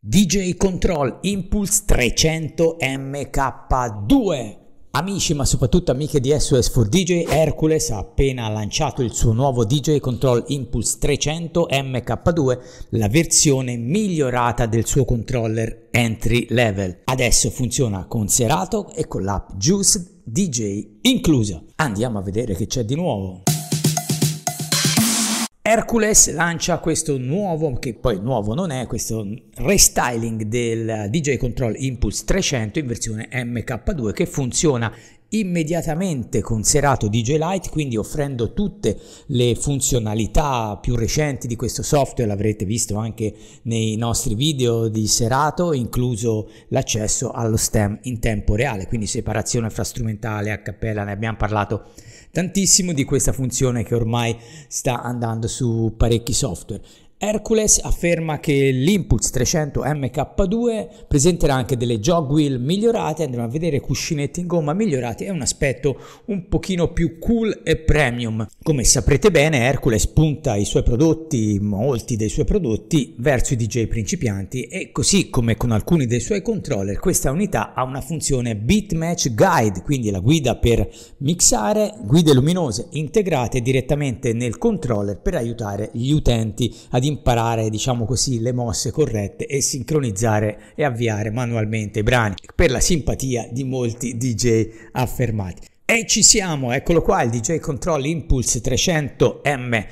DJ Control Impulse 300 MK2 Amici ma soprattutto amiche di SOS4DJ, Hercules ha appena lanciato il suo nuovo DJ Control Impulse 300 MK2, la versione migliorata del suo controller entry level. Adesso funziona con Serato e con l'app Juice DJ inclusa. Andiamo a vedere che c'è di nuovo. Hercules lancia questo nuovo, che poi nuovo non è, questo restyling del DJ Control Impulse 300 in versione MK2 che funziona immediatamente con Serato DJ Lite, quindi offrendo tutte le funzionalità più recenti di questo software, l'avrete visto anche nei nostri video di Serato, incluso l'accesso allo stem in tempo reale, quindi separazione fra strumentale e a cappella, ne abbiamo parlato tantissimo di questa funzione che ormai sta andando su parecchi software. Hercules afferma che l'Impulse 300 MK2 presenterà anche delle jog wheel migliorate, andremo a vedere cuscinetti in gomma migliorati e un aspetto un pochino più cool e premium. Come saprete bene Hercules punta i suoi prodotti, molti dei suoi prodotti, verso i DJ principianti e così come con alcuni dei suoi controller questa unità ha una funzione beat match Guide, quindi la guida per mixare, guide luminose integrate direttamente nel controller per aiutare gli utenti ad imparare, diciamo così, le mosse corrette e sincronizzare e avviare manualmente i brani, per la simpatia di molti DJ affermati. E ci siamo, eccolo qua il DJ Control Impulse 300M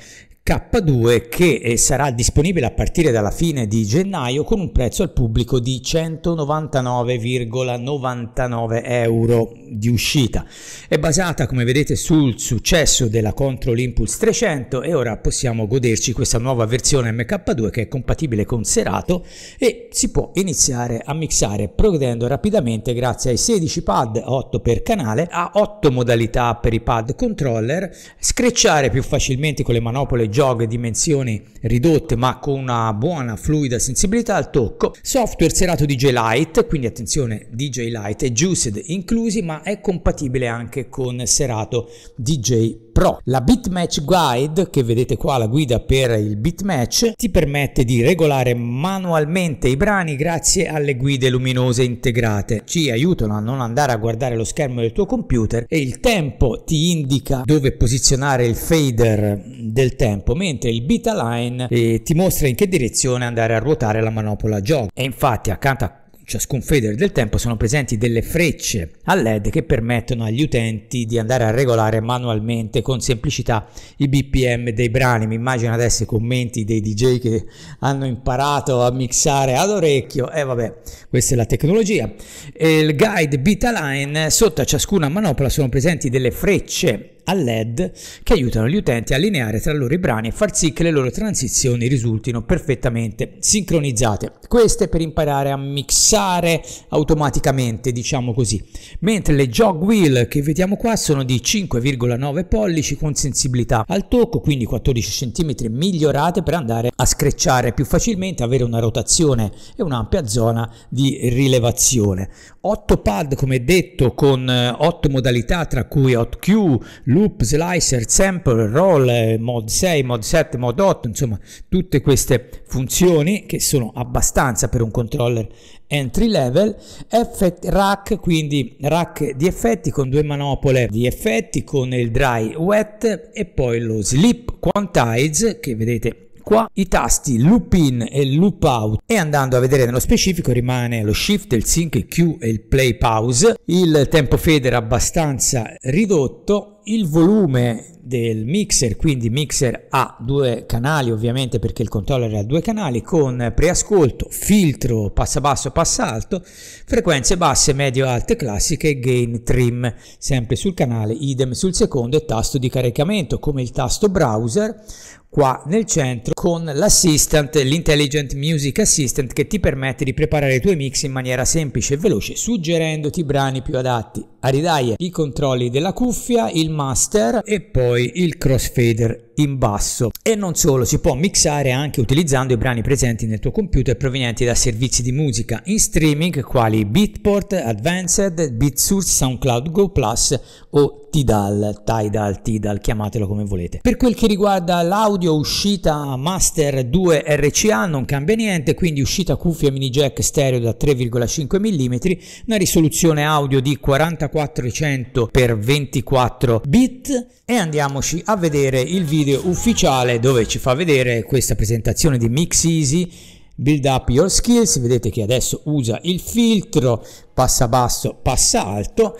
K2 che eh, sarà disponibile a partire dalla fine di gennaio con un prezzo al pubblico di 199,99 euro di uscita. È basata come vedete sul successo della Control Impulse 300 e ora possiamo goderci questa nuova versione MK2 che è compatibile con Serato e si può iniziare a mixare progredendo rapidamente grazie ai 16 pad 8 per canale a 8 modalità per i pad controller, screcciare più facilmente con le manopole jog dimensioni ridotte ma con una buona fluida sensibilità al tocco, software serato DJ Lite, quindi attenzione DJ Lite e Juiced inclusi, ma è compatibile anche con serato DJ Pro. La Bitmatch Guide, che vedete qua la guida per il Bitmatch, ti permette di regolare manualmente i brani grazie alle guide luminose integrate. Ci aiutano a non andare a guardare lo schermo del tuo computer e il tempo ti indica dove posizionare il fader del tempo, mentre il beta Align eh, ti mostra in che direzione andare a ruotare la manopola gioco. E infatti accanto a ciascun fader del tempo sono presenti delle frecce a LED che permettono agli utenti di andare a regolare manualmente con semplicità i BPM dei brani. Mi immagino adesso i commenti dei DJ che hanno imparato a mixare ad orecchio e eh, vabbè, questa è la tecnologia. E il guide Beta Line sotto a ciascuna manopola sono presenti delle frecce a LED che aiutano gli utenti a allineare tra loro i brani e far sì che le loro transizioni risultino perfettamente sincronizzate. Queste per imparare a mixare automaticamente, diciamo così. Mentre le jog wheel che vediamo qua sono di 5,9 pollici con sensibilità al tocco, quindi 14 cm migliorate per andare a screcciare più facilmente, avere una rotazione e un'ampia zona di rilevazione. 8 pad come detto con 8 eh, modalità tra cui hot Q, loop, slicer, sample, roll, mod 6, mod 7, mod 8, insomma tutte queste funzioni che sono abbastanza per un controller entry level, effect rack, quindi rack di effetti con due manopole di effetti con il dry wet e poi lo slip quantize che vedete Qua, i tasti loop in e loop out e andando a vedere nello specifico rimane lo shift, il sync, il Q e il play pause il tempo fader abbastanza ridotto il volume del mixer, quindi mixer a due canali ovviamente perché il controller ha due canali, con preascolto, filtro, passa basso, passa alto, frequenze basse, medio, alte, classiche, gain, trim, sempre sul canale, idem sul secondo e tasto di caricamento come il tasto browser, qua nel centro con l'assistant, l'intelligent music assistant che ti permette di preparare i tuoi mix in maniera semplice e veloce, suggerendoti brani più adatti. A ridaglia i controlli della cuffia, il master e poi il crossfader in basso e non solo si può mixare anche utilizzando i brani presenti nel tuo computer provenienti da servizi di musica in streaming quali Beatport, Advanced, BeatSource, SoundCloud Go Plus o Tidal, Tidal, Tidal, chiamatelo come volete. Per quel che riguarda l'audio uscita Master 2 RCA non cambia niente, quindi uscita cuffia mini jack stereo da 3,5 mm, una risoluzione audio di 4400 x 24 bit e andiamoci a vedere il video video ufficiale dove ci fa vedere questa presentazione di Mix Easy Build Up Your Skills, vedete che adesso usa il filtro passa basso, passa alto,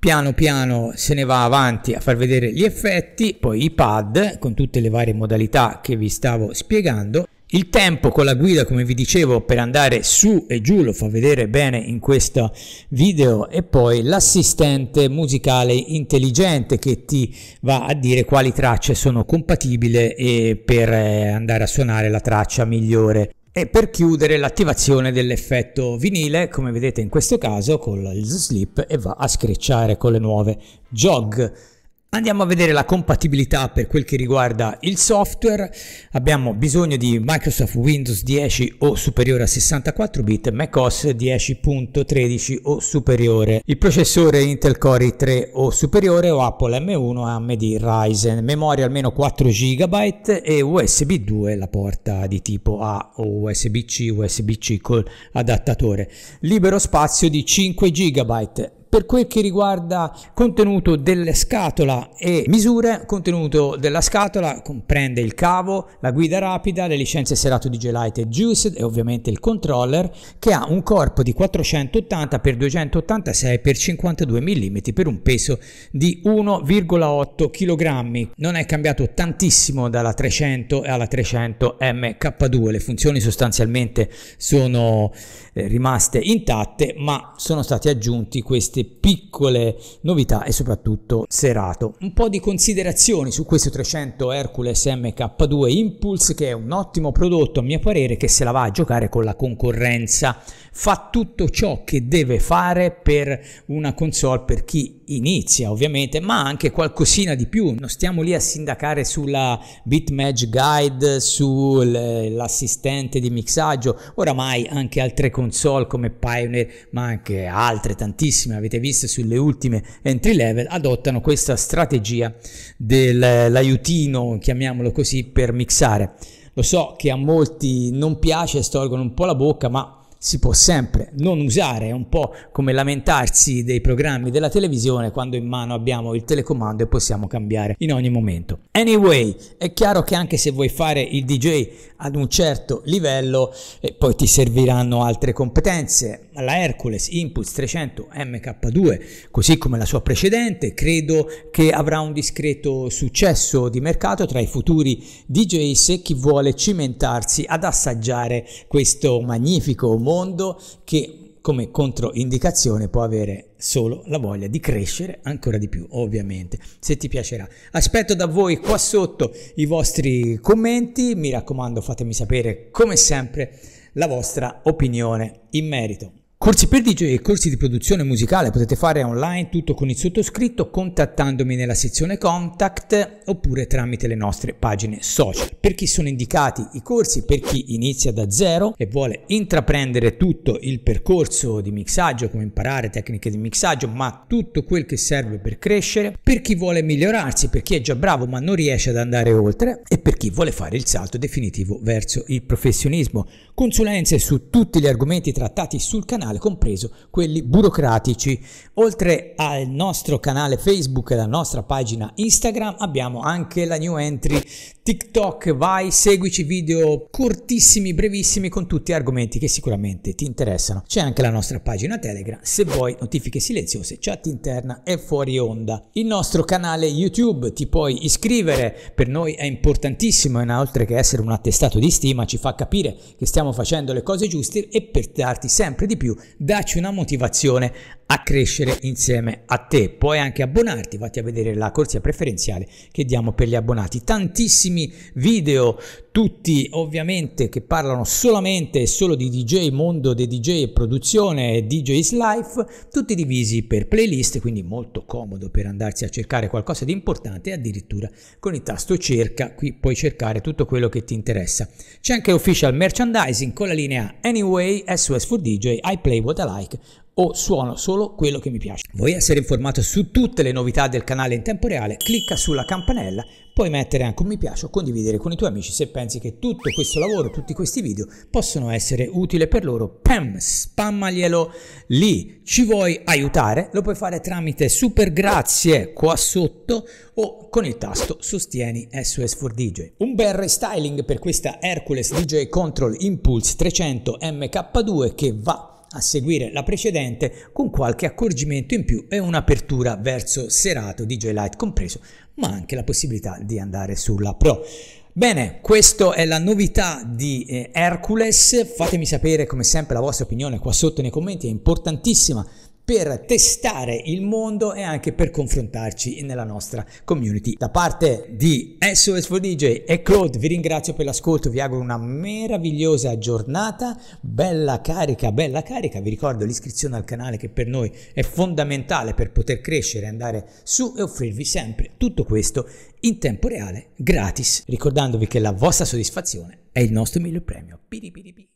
piano piano se ne va avanti a far vedere gli effetti, poi i pad con tutte le varie modalità che vi stavo spiegando il tempo con la guida, come vi dicevo, per andare su e giù, lo fa vedere bene in questo video, e poi l'assistente musicale intelligente che ti va a dire quali tracce sono compatibili per eh, andare a suonare la traccia migliore. E per chiudere l'attivazione dell'effetto vinile, come vedete in questo caso, con il slip e va a screcciare con le nuove jog. Andiamo a vedere la compatibilità per quel che riguarda il software. Abbiamo bisogno di Microsoft Windows 10 o superiore a 64 bit, macOS 10.13 o superiore, il processore Intel Core i3 o superiore o Apple M1 AMD Ryzen, memoria almeno 4 GB e USB 2 la porta di tipo A o USB-C, USB-C col adattatore. Libero spazio di 5 GB per quel che riguarda contenuto delle scatola e misure, contenuto della scatola comprende il cavo, la guida rapida, le licenze serato di Gelite e Juiced e ovviamente il controller che ha un corpo di 480 x 286 x 52 mm per un peso di 1,8 kg. Non è cambiato tantissimo dalla 300 alla 300 MK2, le funzioni sostanzialmente sono eh, rimaste intatte ma sono stati aggiunti questi piccole novità e soprattutto serato. Un po' di considerazioni su questo 300 Hercules MK2 Impulse che è un ottimo prodotto a mio parere che se la va a giocare con la concorrenza. Fa tutto ciò che deve fare per una console per chi inizia ovviamente ma anche qualcosina di più. Non stiamo lì a sindacare sulla bitmatch guide, sull'assistente di mixaggio, oramai anche altre console come Pioneer ma anche altre tantissime avete l'avete visto sulle ultime entry level, adottano questa strategia dell'aiutino, chiamiamolo così, per mixare. Lo so che a molti non piace, storgono un po' la bocca, ma si può sempre non usare, è un po' come lamentarsi dei programmi della televisione quando in mano abbiamo il telecomando e possiamo cambiare in ogni momento. Anyway, è chiaro che anche se vuoi fare il DJ ad un certo livello, eh, poi ti serviranno altre competenze. La Hercules Impulse 300 MK2, così come la sua precedente, credo che avrà un discreto successo di mercato tra i futuri DJ se chi vuole cimentarsi ad assaggiare questo magnifico mondo mondo che come controindicazione può avere solo la voglia di crescere ancora di più, ovviamente, se ti piacerà. Aspetto da voi qua sotto i vostri commenti, mi raccomando fatemi sapere come sempre la vostra opinione in merito. Corsi per DJ e corsi di produzione musicale potete fare online tutto con il sottoscritto contattandomi nella sezione contact oppure tramite le nostre pagine social. Per chi sono indicati i corsi, per chi inizia da zero e vuole intraprendere tutto il percorso di mixaggio, come imparare tecniche di mixaggio, ma tutto quel che serve per crescere, per chi vuole migliorarsi, per chi è già bravo ma non riesce ad andare oltre e per chi vuole fare il salto definitivo verso il professionismo. Consulenze su tutti gli argomenti trattati sul canale canale, compreso quelli burocratici. Oltre al nostro canale Facebook e alla nostra pagina Instagram abbiamo anche la new entry TikTok. Vai, seguici video cortissimi, brevissimi con tutti argomenti che sicuramente ti interessano. C'è anche la nostra pagina Telegram se vuoi notifiche silenziose, chat interna e fuori onda. Il nostro canale YouTube ti puoi iscrivere, per noi è importantissimo, inoltre che essere un attestato di stima, ci fa capire che stiamo facendo le cose giuste e per darti sempre di più Dacci una motivazione, a crescere insieme a te. Puoi anche abbonarti, vatti a vedere la corsia preferenziale che diamo per gli abbonati. Tantissimi video, tutti ovviamente che parlano solamente e solo di DJ, mondo dei DJ e produzione e DJ's Life, tutti divisi per playlist, quindi molto comodo per andarsi a cercare qualcosa di importante e addirittura con il tasto cerca qui puoi cercare tutto quello che ti interessa. C'è anche official merchandising con la linea Anyway, SOS for DJ, I Play What I Like o suono solo quello che mi piace. Vuoi essere informato su tutte le novità del canale in tempo reale? Clicca sulla campanella, puoi mettere anche un mi piace o condividere con i tuoi amici se pensi che tutto questo lavoro, tutti questi video possono essere utili per loro. Pam, spammaglielo lì. Ci vuoi aiutare? Lo puoi fare tramite super grazie qua sotto o con il tasto sostieni SOS4DJ. Un bel restyling per questa Hercules DJ Control Impulse 300 MK2 che va a seguire la precedente con qualche accorgimento in più e un'apertura verso Serato DJ Lite compreso, ma anche la possibilità di andare sulla Pro. Bene, questa è la novità di eh, Hercules, fatemi sapere come sempre la vostra opinione qua sotto nei commenti, è importantissima per testare il mondo e anche per confrontarci nella nostra community. Da parte di SOS4DJ e Claude vi ringrazio per l'ascolto, vi auguro una meravigliosa giornata, bella carica, bella carica, vi ricordo l'iscrizione al canale che per noi è fondamentale per poter crescere, andare su e offrirvi sempre tutto questo in tempo reale, gratis, ricordandovi che la vostra soddisfazione è il nostro miglior premio. Piripiripi.